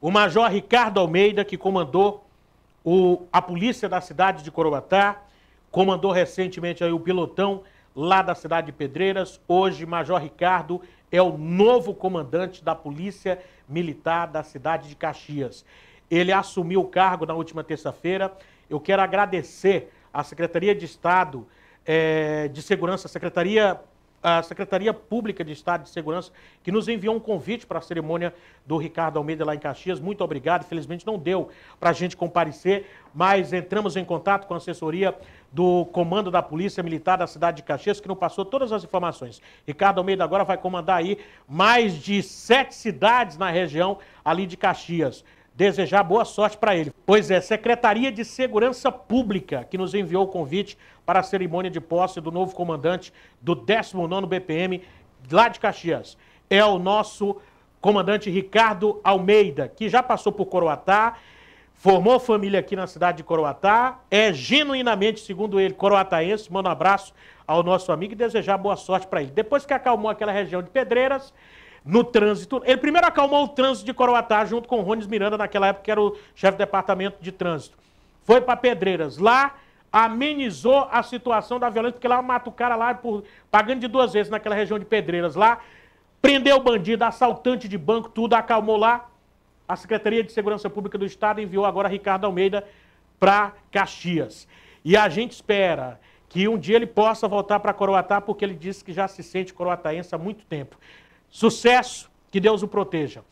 o major Ricardo Almeida, que comandou o, a polícia da cidade de Coroatá, comandou recentemente aí o pilotão lá da cidade de Pedreiras. Hoje, Major Ricardo é o novo comandante da Polícia Militar da cidade de Caxias. Ele assumiu o cargo na última terça-feira. Eu quero agradecer à Secretaria de Estado é, de Segurança, Secretaria a Secretaria Pública de Estado de Segurança, que nos enviou um convite para a cerimônia do Ricardo Almeida lá em Caxias. Muito obrigado. Felizmente não deu para a gente comparecer, mas entramos em contato com a assessoria do Comando da Polícia Militar da cidade de Caxias, que não passou todas as informações. Ricardo Almeida agora vai comandar aí mais de sete cidades na região ali de Caxias desejar boa sorte para ele. Pois é, Secretaria de Segurança Pública, que nos enviou o convite para a cerimônia de posse do novo comandante do 19º BPM, lá de Caxias. É o nosso comandante Ricardo Almeida, que já passou por Coroatá, formou família aqui na cidade de Coroatá, é genuinamente, segundo ele, coroataense. Manda um abraço ao nosso amigo e desejar boa sorte para ele. Depois que acalmou aquela região de Pedreiras, no trânsito. Ele primeiro acalmou o trânsito de Coroatá junto com o Rones Miranda, naquela época que era o chefe do departamento de trânsito. Foi para Pedreiras. Lá amenizou a situação da violência, porque lá mata o cara lá por, pagando de duas vezes naquela região de Pedreiras. Lá prendeu bandido, assaltante de banco, tudo, acalmou lá. A Secretaria de Segurança Pública do Estado enviou agora Ricardo Almeida para Caxias. E a gente espera que um dia ele possa voltar para Coroatá, porque ele disse que já se sente coroataense há muito tempo. Sucesso, que Deus o proteja.